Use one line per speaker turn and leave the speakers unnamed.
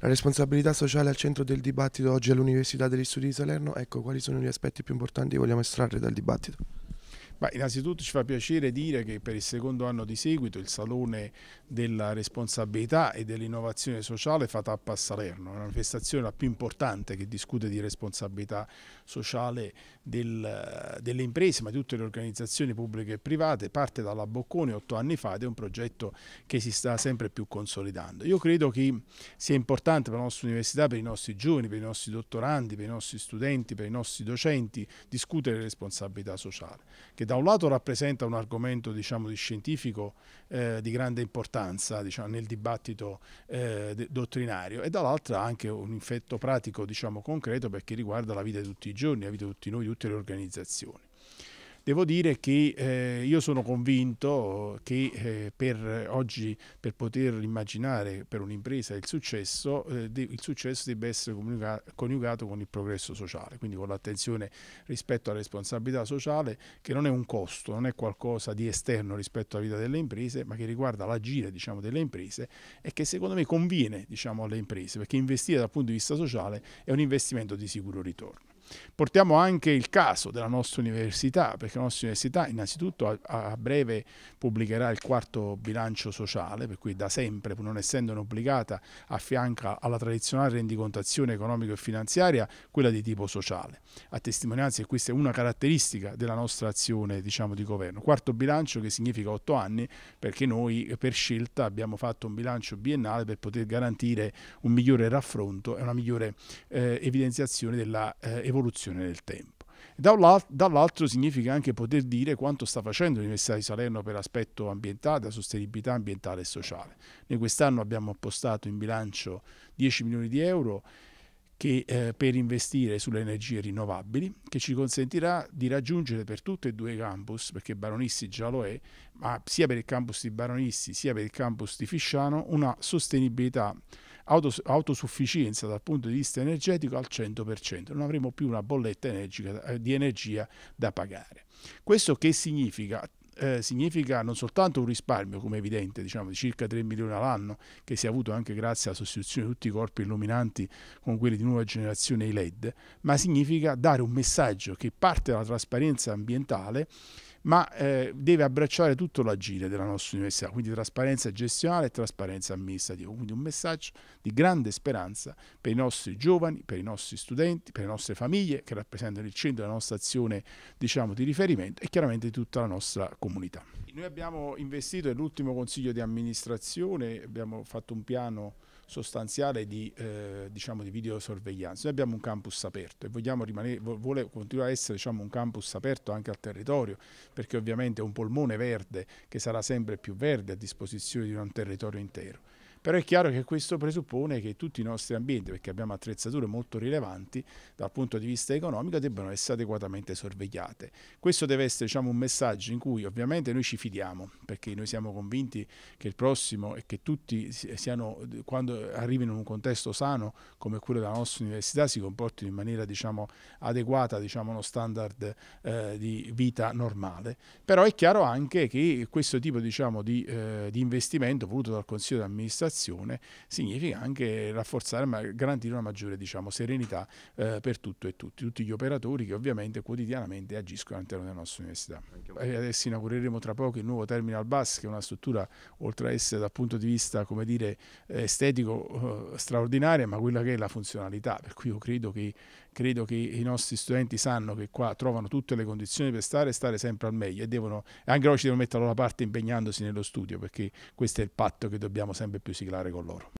La responsabilità sociale al centro del dibattito oggi all'Università degli Studi di Salerno, ecco quali sono gli aspetti più importanti che vogliamo estrarre dal dibattito. Beh, innanzitutto ci fa piacere dire che per il secondo anno di seguito il Salone della Responsabilità e dell'Innovazione Sociale fa tappa a Salerno, una manifestazione la più importante che discute di responsabilità sociale del, delle imprese, ma di tutte le organizzazioni pubbliche e private, parte dalla Boccone otto anni fa ed è un progetto che si sta sempre più consolidando. Io credo che sia importante per la nostra università, per i nostri giovani, per i nostri dottorandi, per i nostri studenti, per i nostri docenti, discutere responsabilità sociale, che da un lato rappresenta un argomento diciamo, di scientifico eh, di grande importanza diciamo, nel dibattito eh, dottrinario e dall'altro ha anche un effetto pratico diciamo, concreto perché riguarda la vita di tutti i giorni, la vita di tutti noi, di tutte le organizzazioni. Devo dire che eh, io sono convinto che eh, per oggi, per poter immaginare per un'impresa il successo, eh, il successo debba essere coniugato con il progresso sociale, quindi con l'attenzione rispetto alla responsabilità sociale che non è un costo, non è qualcosa di esterno rispetto alla vita delle imprese, ma che riguarda l'agire diciamo, delle imprese e che secondo me conviene diciamo, alle imprese, perché investire dal punto di vista sociale è un investimento di sicuro ritorno. Portiamo anche il caso della nostra università, perché la nostra università innanzitutto a, a breve pubblicherà il quarto bilancio sociale, per cui da sempre, pur non essendo obbligata, affianca alla tradizionale rendicontazione economico e finanziaria quella di tipo sociale. A testimonianza che questa è una caratteristica della nostra azione diciamo, di governo. Quarto bilancio che significa otto anni, perché noi per scelta abbiamo fatto un bilancio biennale per poter garantire un migliore raffronto e una migliore eh, evidenziazione dell'evoluzione. eh, l'evoluzione del tempo. Dall'altro significa anche poter dire quanto sta facendo l'Università di Salerno per l'aspetto ambientale, la sostenibilità ambientale e sociale. Noi quest'anno abbiamo appostato in bilancio 10 milioni di euro che, eh, per investire sulle energie rinnovabili, che ci consentirà di raggiungere per tutti e due i campus, perché Baronissi già lo è, ma sia per il campus di Baronissi sia per il campus di Fisciano, una sostenibilità, autos autosufficienza dal punto di vista energetico al 100%. Non avremo più una bolletta energica, eh, di energia da pagare. Questo che significa? eh, significa non soltanto un risparmio, come evidente, diciamo, di circa 3 milioni all'anno, che si è avuto anche grazie alla sostituzione di tutti i corpi illuminanti con quelli di nuova generazione i LED, ma significa dare un messaggio che parte dalla trasparenza ambientale ma eh, deve abbracciare tutto l'agire della nostra università, quindi trasparenza gestionale e trasparenza amministrativa, quindi un messaggio di grande speranza per i nostri giovani, per i nostri studenti, per le nostre famiglie che rappresentano il centro della nostra azione diciamo, di riferimento e chiaramente di tutta la nostra comunità. Noi abbiamo investito nell'ultimo consiglio di amministrazione, abbiamo fatto un piano sostanziale di, eh, diciamo, di videosorveglianza. Noi abbiamo un campus aperto e vogliamo rimanere, vuole continuare a essere diciamo, un campus aperto anche al territorio, perché ovviamente è un polmone verde che sarà sempre più verde a disposizione di un territorio intero. Però è chiaro che questo presuppone che tutti i nostri ambienti, perché abbiamo attrezzature molto rilevanti dal punto di vista economico, debbano essere adeguatamente sorvegliate. Questo deve essere diciamo, un messaggio in cui ovviamente noi ci fidiamo, perché noi siamo convinti che il prossimo e che tutti siano, quando arrivino in un contesto sano come quello della nostra università, si comportino in maniera diciamo, adeguata diciamo, a uno standard eh, di vita normale. Però è chiaro anche che questo tipo diciamo, di, eh, di investimento voluto dal Consiglio di amministrazione situazione significa anche rafforzare, ma garantire una maggiore diciamo, serenità eh, per tutto e tutti, tutti gli operatori che ovviamente quotidianamente agiscono all'interno della nostra università. Adesso inaugureremo tra poco il nuovo Terminal Bus, che è una struttura, oltre a essere dal punto di vista come dire, estetico eh, straordinaria, ma quella che è la funzionalità, per cui io credo che, credo che i nostri studenti sanno che qua trovano tutte le condizioni per stare e stare sempre al meglio e devono, anche loro ci devono mettere la parte impegnandosi nello studio, perché questo è il patto che dobbiamo sempre più siglare con loro.